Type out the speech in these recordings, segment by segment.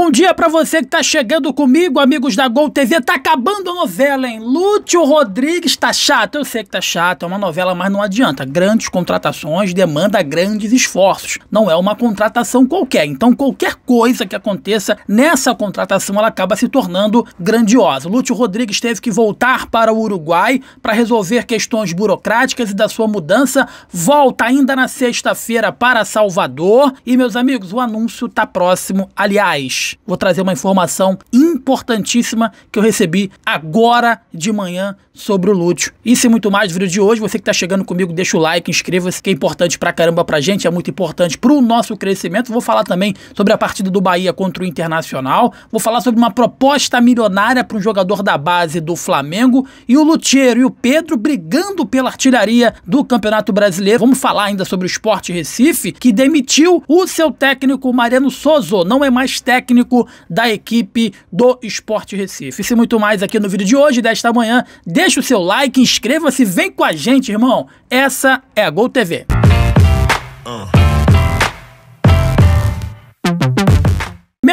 Bom dia para você que tá chegando comigo, amigos da Gol TV. Tá acabando a novela, hein? Lúcio Rodrigues tá chato. Eu sei que tá chato, é uma novela, mas não adianta. Grandes contratações demanda grandes esforços. Não é uma contratação qualquer. Então, qualquer coisa que aconteça nessa contratação, ela acaba se tornando grandiosa. Lúcio Rodrigues teve que voltar para o Uruguai para resolver questões burocráticas e da sua mudança. Volta ainda na sexta-feira para Salvador. E, meus amigos, o anúncio tá próximo. Aliás, vou trazer uma informação importantíssima que eu recebi agora de manhã sobre o Lúcio. Isso e muito mais no vídeo de hoje. Você que está chegando comigo, deixa o like, inscreva-se, que é importante pra caramba pra gente, é muito importante pro nosso crescimento. Vou falar também sobre a partida do Bahia contra o Internacional. Vou falar sobre uma proposta milionária para um jogador da base do Flamengo e o Luteiro e o Pedro brigando pela artilharia do Campeonato Brasileiro. Vamos falar ainda sobre o Sport Recife, que demitiu o seu técnico Mariano Sozo. Não é mais técnico técnico da equipe do Esporte Recife. Isso e muito mais aqui no vídeo de hoje, desta manhã. Deixa o seu like, inscreva-se, vem com a gente, irmão. Essa é a Gol TV. Uh. Ah.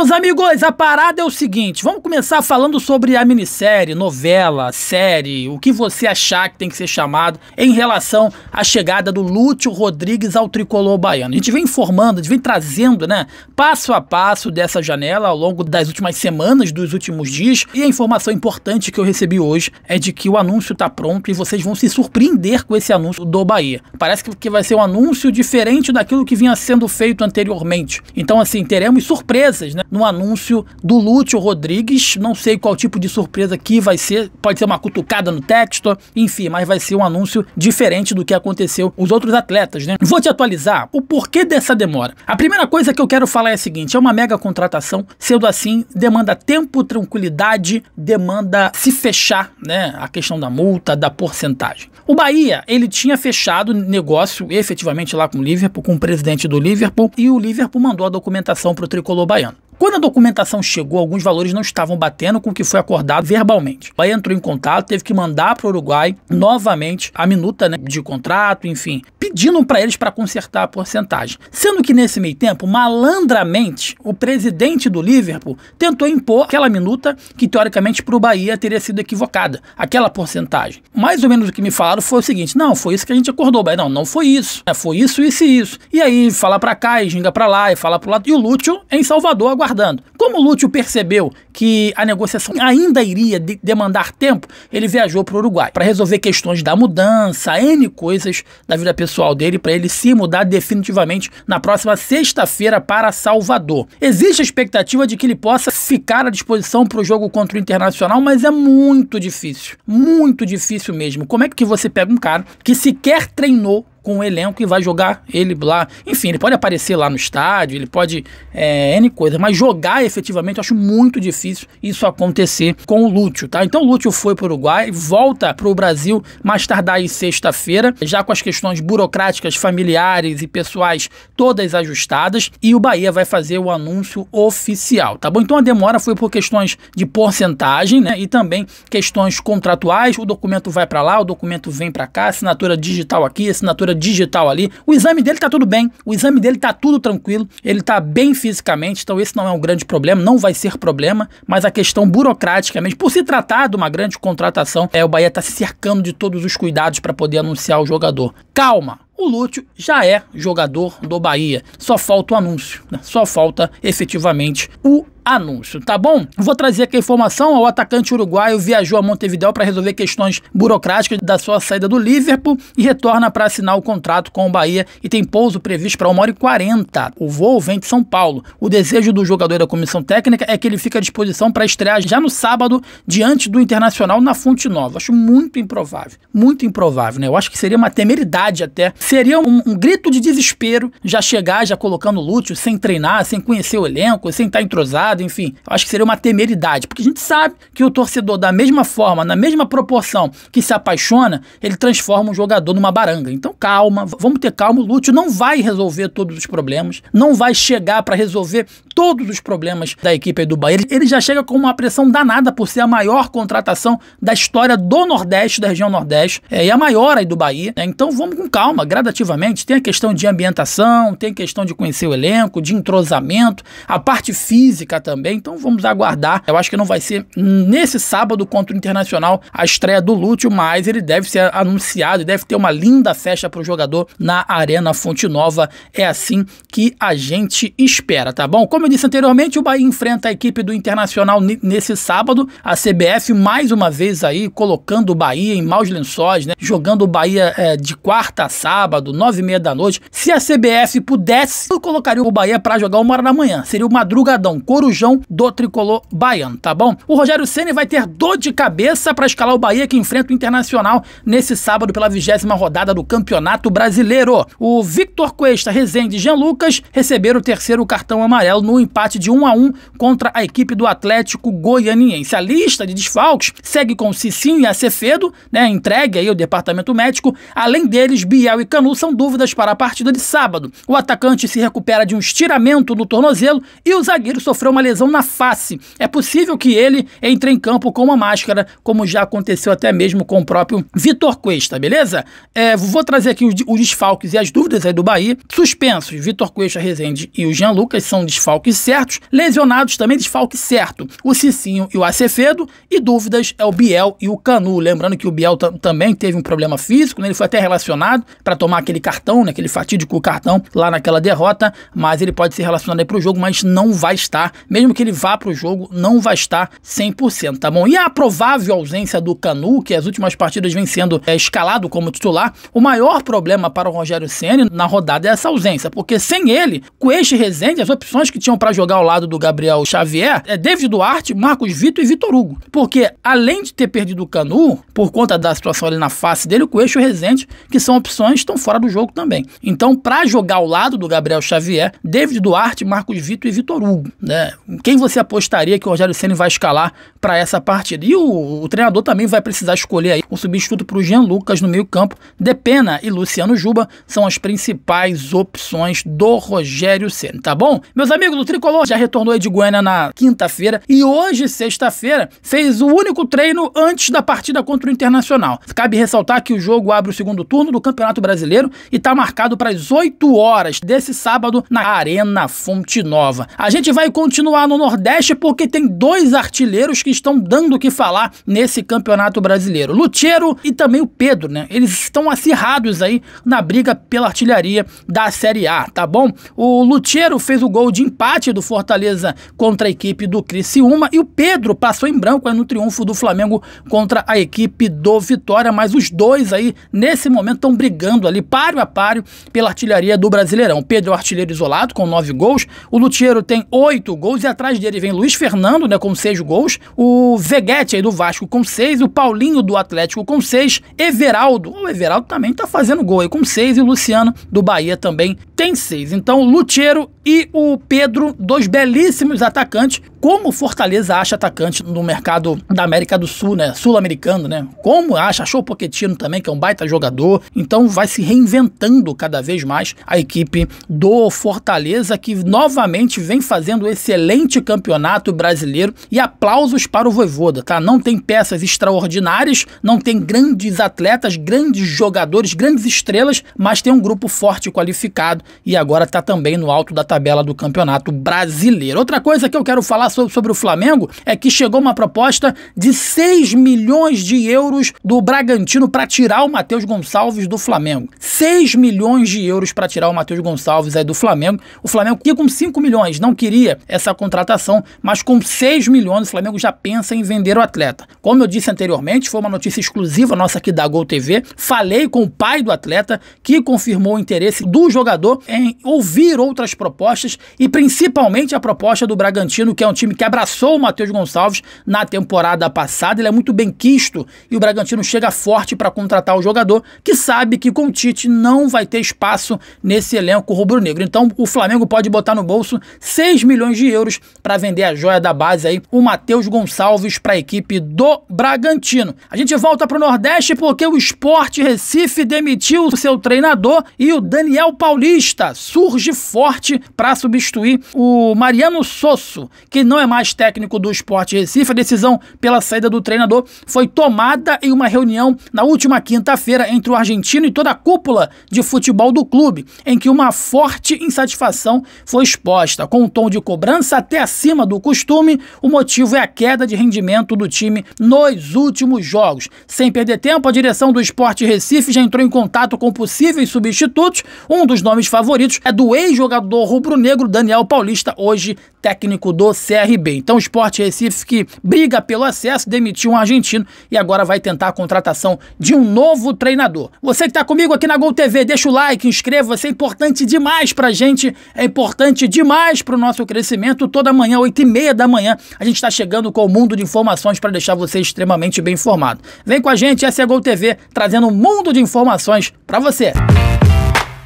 Meus amigos, a parada é o seguinte: vamos começar falando sobre a minissérie, novela, série, o que você achar que tem que ser chamado em relação à chegada do Lúcio Rodrigues ao tricolor baiano. A gente vem informando, a gente vem trazendo, né, passo a passo dessa janela ao longo das últimas semanas, dos últimos dias. E a informação importante que eu recebi hoje é de que o anúncio está pronto e vocês vão se surpreender com esse anúncio do Bahia. Parece que vai ser um anúncio diferente daquilo que vinha sendo feito anteriormente. Então, assim, teremos surpresas, né? no anúncio do Lúcio Rodrigues. Não sei qual tipo de surpresa que vai ser, pode ser uma cutucada no texto, enfim, mas vai ser um anúncio diferente do que aconteceu os outros atletas, né? Vou te atualizar o porquê dessa demora. A primeira coisa que eu quero falar é a seguinte: é uma mega contratação, sendo assim, demanda tempo, tranquilidade, demanda se fechar, né? A questão da multa, da porcentagem. O Bahia, ele tinha fechado negócio efetivamente lá com o Liverpool, com o presidente do Liverpool, e o Liverpool mandou a documentação para o tricolor baiano. Quando a documentação chegou, alguns valores não estavam batendo com o que foi acordado verbalmente. O Bahia entrou em contato, teve que mandar para o Uruguai novamente a minuta né, de contrato, enfim, pedindo para eles para consertar a porcentagem. Sendo que nesse meio tempo, malandramente, o presidente do Liverpool tentou impor aquela minuta que teoricamente para o Bahia teria sido equivocada, aquela porcentagem. Mais ou menos o que me falaram foi o seguinte: não, foi isso que a gente acordou, Bahia. Não, não foi isso. É, foi isso, isso e isso. E aí, fala para cá e ginga para lá e fala para o lado. E o Lúcio em Salvador aguardando aguardando. Como o Lúcio percebeu que a negociação ainda iria de demandar tempo, ele viajou para o Uruguai para resolver questões da mudança, N coisas da vida pessoal dele, para ele se mudar definitivamente na próxima sexta-feira para Salvador. Existe a expectativa de que ele possa ficar à disposição para o jogo contra o Internacional, mas é muito difícil. Muito difícil mesmo. Como é que você pega um cara que sequer treinou com o elenco e vai jogar ele lá. Enfim, ele pode aparecer lá no estádio, ele pode é, N coisas, mas jogar efetivamente eu acho muito difícil isso acontecer com o Lúcio, tá? Então o Lúcio foi para o Uruguai, volta para o Brasil mais tardar em sexta-feira, já com as questões burocráticas, familiares e pessoais todas ajustadas e o Bahia vai fazer o anúncio oficial, tá bom? Então a demora foi por questões de porcentagem, né? E também questões contratuais, o documento vai para lá, o documento vem para cá, assinatura digital aqui, assinatura digital ali. O exame dele tá tudo bem, o exame dele tá tudo tranquilo, ele tá bem fisicamente, então esse não é um grande problema, não vai ser problema, mas a questão burocraticamente, por se tratar de uma grande contratação, é o Bahia tá se cercando de todos os cuidados para poder anunciar o jogador. Calma, o Lúcio já é jogador do Bahia. Só falta o anúncio, né? só falta efetivamente o anúncio, tá bom? Vou trazer aqui a informação, o atacante uruguaio viajou a Montevideo para resolver questões burocráticas da sua saída do Liverpool e retorna para assinar o contrato com o Bahia e tem pouso previsto para 1 hora e 40. O voo vem de São Paulo. O desejo do jogador da comissão técnica é que ele fique à disposição para estrear já no sábado diante do Internacional na Fonte Nova. Acho muito improvável, muito improvável, né? Eu acho que seria uma temeridade até Seria um, um grito de desespero já chegar, já colocando o Lúcio, sem treinar, sem conhecer o elenco, sem estar tá entrosado, enfim. Acho que seria uma temeridade, porque a gente sabe que o torcedor, da mesma forma, na mesma proporção que se apaixona, ele transforma um jogador numa baranga. Então calma, vamos ter calma. O Lúcio não vai resolver todos os problemas, não vai chegar para resolver todos os problemas da equipe do Bahia. Ele já chega com uma pressão danada por ser a maior contratação da história do Nordeste, da região Nordeste, é, e a maior aí do Bahia. Né? Então vamos com calma gradativamente, tem a questão de ambientação, tem a questão de conhecer o elenco, de entrosamento, a parte física também. Então vamos aguardar. Eu acho que não vai ser nesse sábado contra o Internacional a estreia do Lúcio, mas ele deve ser anunciado e deve ter uma linda festa para o jogador na Arena Fonte Nova. É assim que a gente espera, tá bom? Como eu disse anteriormente, o Bahia enfrenta a equipe do Internacional nesse sábado. A CBF mais uma vez aí colocando o Bahia em maus lençóis, né? Jogando o Bahia é, de quarta a sábado sábado, nove e meia da noite. Se a CBF pudesse, eu colocaria o Bahia para jogar uma hora da manhã. Seria o madrugadão, corujão do tricolor baiano, tá bom? O Rogério Ceni vai ter dor de cabeça para escalar o Bahia que enfrenta o Internacional nesse sábado pela vigésima rodada do Campeonato Brasileiro. O Victor Cuesta, Rezende e Jean Lucas receberam o terceiro cartão amarelo no empate de 1 a 1 contra a equipe do Atlético Goianiense. A lista de desfalques segue com Cicinho e Acefedo, né, entregue aí ao departamento médico. Além deles, Biel e Canu são dúvidas para a partida de sábado. O atacante se recupera de um estiramento no tornozelo e o zagueiro sofreu uma lesão na face. É possível que ele entre em campo com uma máscara, como já aconteceu até mesmo com o próprio Vitor Cuesta, beleza? É, vou trazer aqui os, os, desfalques e as dúvidas aí do Bahia. Suspensos, Vitor Cuesta Rezende e o Jean Lucas são desfalques certos. Lesionados também desfalque certo. O Cicinho e o Acefedo. E dúvidas é o Biel e o Canu. Lembrando que o Biel também teve um problema físico, né? ele foi até relacionado para tomar aquele cartão, né, aquele fatídico cartão lá naquela derrota, mas ele pode ser relacionado aí pro jogo, mas não vai estar, mesmo que ele vá pro jogo, não vai estar 100%, tá bom? E a provável ausência do Canu, que as últimas partidas vem sendo é, escalado como titular, o maior problema para o Rogério Ceni na rodada é essa ausência, porque sem ele, com este Rezende, as opções que tinham para jogar ao lado do Gabriel Xavier é David Duarte, Marcos Vitor e Vitor Hugo, porque além de ter perdido o Canu, por conta da situação ali na face dele, o eixo e o Rezende, que são opções estão fora do jogo também. Então, para jogar ao lado do Gabriel Xavier, David Duarte, Marcos Vitor e Vitor Hugo, né? Quem você apostaria que o Rogério Ceni vai escalar para essa partida? E o, o, treinador também vai precisar escolher aí um substituto para o Jean Lucas no meio-campo. Depena e Luciano Juba são as principais opções do Rogério Ceni, tá bom? Meus amigos, o tricolor já retornou de Goiânia na quinta-feira e hoje, sexta-feira, fez o único treino antes da partida contra o Internacional. Cabe ressaltar que o jogo abre o segundo turno do Campeonato Brasileiro Brasileiro e está marcado para as 8 horas desse sábado na Arena Fonte Nova. A gente vai continuar no Nordeste porque tem dois artilheiros que estão dando o que falar nesse Campeonato Brasileiro. Lutero e também o Pedro, né? Eles estão acirrados aí na briga pela artilharia da Série A, tá bom? O Lutero fez o gol de empate do Fortaleza contra a equipe do Criciúma e o Pedro passou em branco aí no triunfo do Flamengo contra a equipe do Vitória, mas os dois aí nesse momento estão brigando ali, páreo a páreo, pela artilharia do Brasileirão. Pedro é o artilheiro isolado, com nove gols. O Lutiero tem oito gols e atrás dele vem Luiz Fernando, né, com seis gols. O Veguete aí do Vasco com seis. O Paulinho do Atlético com seis. Everaldo, o Everaldo também tá fazendo gol aí com seis. E o Luciano do Bahia também tem seis. Então, Lutiero e o Pedro, dois belíssimos atacantes. Como Fortaleza acha atacante no mercado da América do Sul, né? Sul-americano, né? Como acha, achou o Poquetino também, que é um baita jogador. Então, vai se reinventando cada vez mais a equipe do Fortaleza, que novamente vem fazendo um excelente campeonato brasileiro. E aplausos para o Voivoda, tá? Não tem peças extraordinárias, não tem grandes atletas, grandes jogadores, grandes estrelas, mas tem um grupo forte e qualificado e agora está também no alto da tabela do Campeonato Brasileiro. Outra coisa que eu quero falar sobre, sobre o Flamengo é que chegou uma proposta de 6 milhões de euros do Bragantino para tirar o Matheus Gonçalves do Flamengo. 6 milhões de euros para tirar o Matheus Gonçalves aí do Flamengo. O Flamengo ia com 5 milhões, não queria essa contratação, mas com 6 milhões o Flamengo já pensa em vender o atleta. Como eu disse anteriormente, foi uma notícia exclusiva nossa aqui da Gol TV. Falei com o pai do atleta que confirmou o interesse do jogador em ouvir outras propostas e principalmente a proposta do Bragantino, que é um time que abraçou o Matheus Gonçalves na temporada passada. Ele é muito bem quisto e o Bragantino chega forte para contratar o jogador que sabe que com o Tite não vai ter espaço nesse elenco rubro-negro. Então o Flamengo pode botar no bolso 6 milhões de euros para vender a joia da base aí, o Matheus Gonçalves para a equipe do Bragantino. A gente volta para o Nordeste porque o Esporte Recife demitiu seu treinador e o Daniel Paulista surge forte para substituir o Mariano Sosso, que não é mais técnico do Esporte Recife. A decisão pela saída do treinador foi tomada em uma reunião na última quinta-feira entre o argentino e toda a cúpula de futebol do clube, em que uma forte insatisfação foi exposta. Com um tom de cobrança até acima do costume, o motivo é a queda de rendimento do time nos últimos jogos. Sem perder tempo, a direção do Esporte Recife já entrou em contato com possíveis substitutos. Um dos nomes favoritos é do ex-jogador rubro-negro Daniel Paulista, hoje técnico do CRB. Então o Sport Recife, que briga pelo acesso, demitiu um argentino e agora vai tentar a contratação de um novo treinador. Você que está comigo aqui na Gol TV, deixa o like, inscreva-se, é importante demais para a gente, é importante demais para o nosso crescimento. Toda manhã, 8 e meia da manhã, a gente está chegando com o mundo de informações para deixar você extremamente bem informado. Vem com a gente, essa é a Gol TV, trazendo um mundo de informações para você.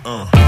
Uh.